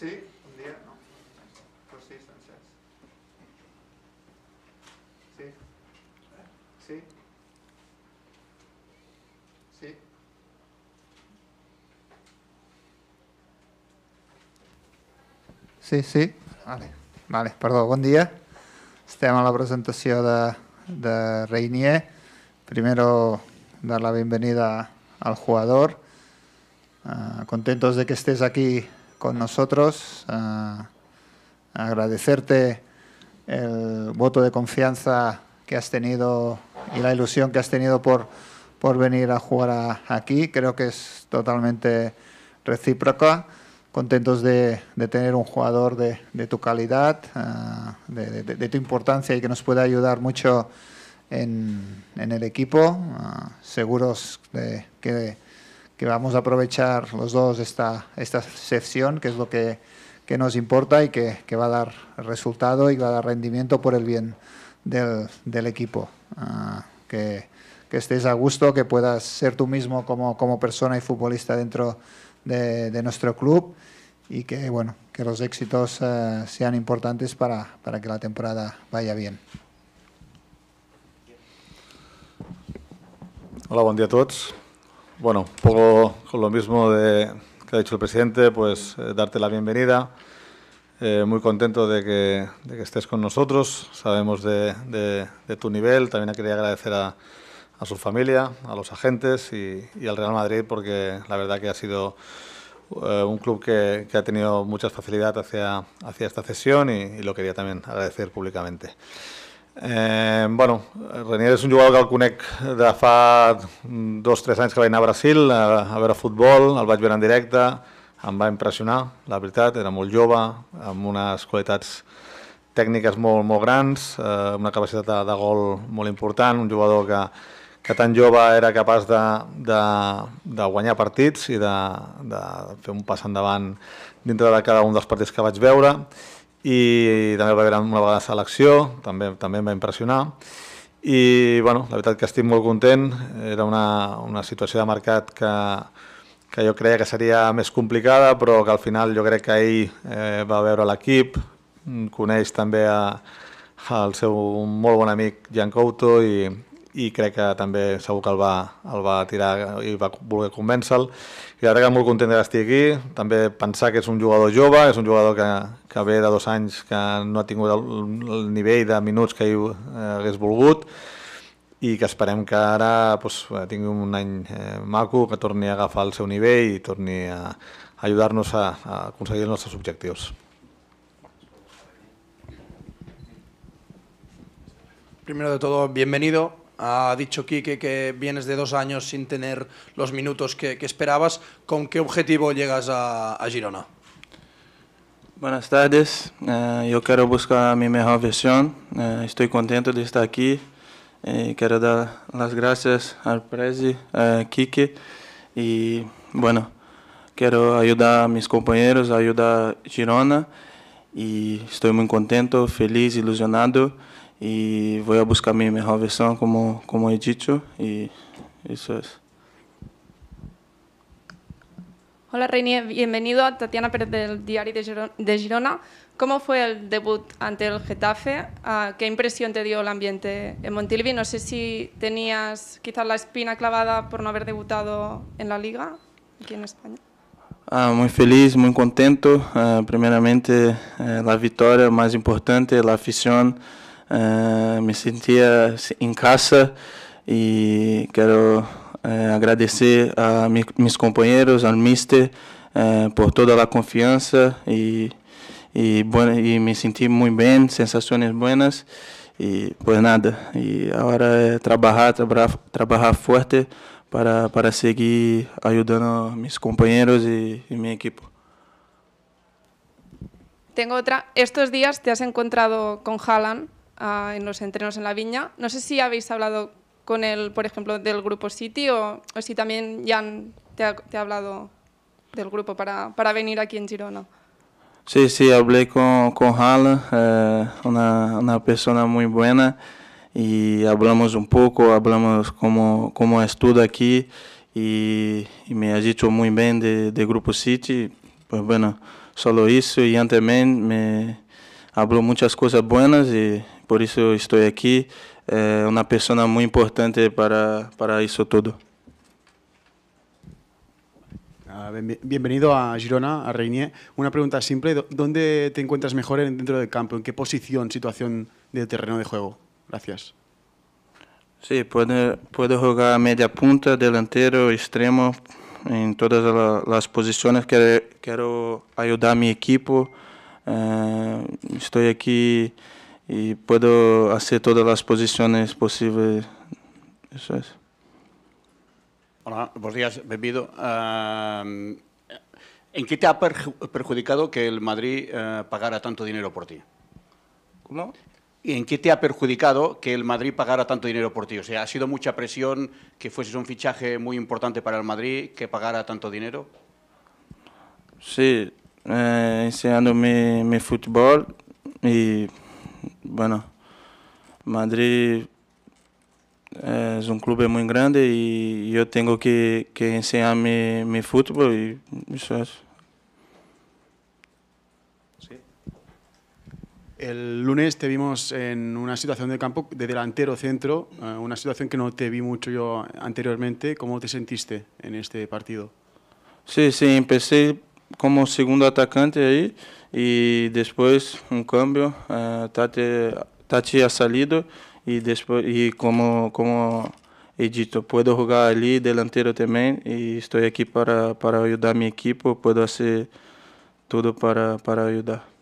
Sí? Un dia? No. Però sí, sencers. Sí? Sí? Sí? Sí, sí? Vale. Vale, perdó, bon dia. Estem a la presentació de, de Reinier. Primero, dar la bienvenida al jugador. Uh, contentos de que estés aquí con nosotros, agradecerte el voto de confianza que has tenido y la ilusión que has tenido por, por venir a jugar aquí. Creo que es totalmente recíproca. Contentos de, de tener un jugador de, de tu calidad, de, tu importancia y que nos pueda ayudar mucho en, en el equipo. seguros de que que vamos a aprovechar los dos esta, esta sección, que es lo que, nos importa y que, va a dar resultado y va a dar rendimiento por el bien del, equipo. Ah, que, estés a gusto, que puedas ser tú mismo como, persona y futbolista dentro de, nuestro club y que, bueno, que los éxitos eh, sean importantes para, que la temporada vaya bien. Hola, buen día a todos. Bueno, un poco con lo mismo de, que ha dicho el presidente, pues eh, darte la bienvenida. Eh, muy contento de que, que, estés con nosotros. Sabemos de, tu nivel. También quería agradecer a, su familia, a los agentes y, al Real Madrid, porque la verdad que ha sido eh, un club que, ha tenido mucha facilidad hacia, esta cesión y lo quería también agradecer públicamente. Eh, bueno, Renier és un jugador que el conec de fa dos o tres anys que vaig anar a Brasil a, a veure futbol, el vaig veure en directe, em va impressionar, la veritat, era molt jove, amb unes qualitats tècniques molt, molt grans, eh, una capacitat de, de gol molt important, un jugador que, que tan jove era capaç de, de, de guanyar partits i de, de fer un pas endavant dintre de cada un dels partits que vaig veure i també va haver una vegada selecció, també, també em va impressionar. I bueno, la veritat que estic molt content, era una, una situació de mercat que, que jo creia que seria més complicada, però que al final jo crec que ell eh, va veure l'equip, coneix també a, al seu molt bon amic Jan Couto i, i crec que també segur que el va, el va tirar i va voler convèncer-lo. I ara que molt content que estigui aquí, també pensar que és un jugador jove, és un jugador que, que ve de dos anys que no ha tingut el, el nivell de minuts que ell eh, hagués volgut, i que esperem que ara doncs, tingui un any eh, maco, que torni a agafar el seu nivell i torni a, a ajudar-nos a, a aconseguir els nostres objectius. Primero de todo, bienvenido. Ha dicho Kike que vienes de dos años sin tener los minutos que, esperabas. ¿Con qué objetivo llegas a, Girona? Buenas tardes. Eh, yo quiero buscar mi mejor versión. Eh, estoy contento de estar aquí. Eh, quiero dar las gracias al presi a Y bueno, quiero ayudar a mis compañeros, ayudar a Girona. Y estoy muy contento, feliz, ilusionado y voy a buscar mi mejor versión como, como he dicho y eso es. Hola Reini, bienvenido a Tatiana Pérez del Diario de Girona. ¿Cómo fue el debut ante el Getafe? ¿Qué impresión te dio el ambiente en Montilvi? No sé si tenías quizás la espina clavada por no haber debutado en la liga aquí en España. Ah, muy feliz, muy contento. Ah, primeramente, eh, la victoria más importante, la afición. Uh, me sentia em casa e quero uh, eh, agradecer a mi, meus companheiros, ao Mister, uh, por toda a confiança e, e, e me senti muito bem, sensações boas e por nada. E agora é trabalhar, trabalhar, trabalhar forte para, para seguir ajudando meus companheiros e, e minha equipe. tenho outra estes dias te has encontrado com Haaland en los entrenos en la viña. No sé si habéis hablado con él, por ejemplo, del grupo City o, si también Jan te ha, hablado del grupo para, para, venir aquí en Girona. Sí, sí, hablé con, con eh, una, una, persona muy buena, y hablamos un poco, hablamos cómo, cómo todo aquí, y, me ha dicho muy bien de, de Grupo City, pues bueno, solo eso, y antes me habló muchas cosas buenas, y por eso estoy aquí, una persona muy importante para, para todo todo. Ah, bienvenido a Girona, a Reinier. Una pregunta simple. ¿Dónde te encuentras mejor dentro del campo? ¿En qué posición, situación de terreno de juego? Gracias. Sí, puedo, puedo jugar media punta, delantero, extremo, en todas las posiciones. Quiero, quiero ayudar a mi equipo. Eh, estoy aquí y puedo hacer todas las posiciones posibles. Eso es. Hola, buenos días, bienvenido. ¿En qué te ha perjudicado que el Madrid eh, pagara tanto dinero por ti? ¿Cómo? ¿Y en qué te ha perjudicado que el Madrid pagara tanto dinero por ti? O sea, ¿ha sido mucha presión que fueses un fichaje muy importante para el Madrid que pagara tanto dinero? Sí, eh, enseñando mi, mi fútbol y bueno, Madrid eh, es un club muy grande y yo tengo que, enseñar mi, fútbol y eso es. El lunes te vimos en una situación de campo de delantero centro, eh, una situación que no te vi mucho yo anteriormente. ¿Cómo te sentiste en este partido? Sí, sí, empecé como segundo atacante aí e depois um câmbio, uh, é, Tati, Tati ha salido e depois e como como edito posso jogar ali delantero também e estou aqui para para ajudar minha equipe, posso fazer tudo para para ajudar.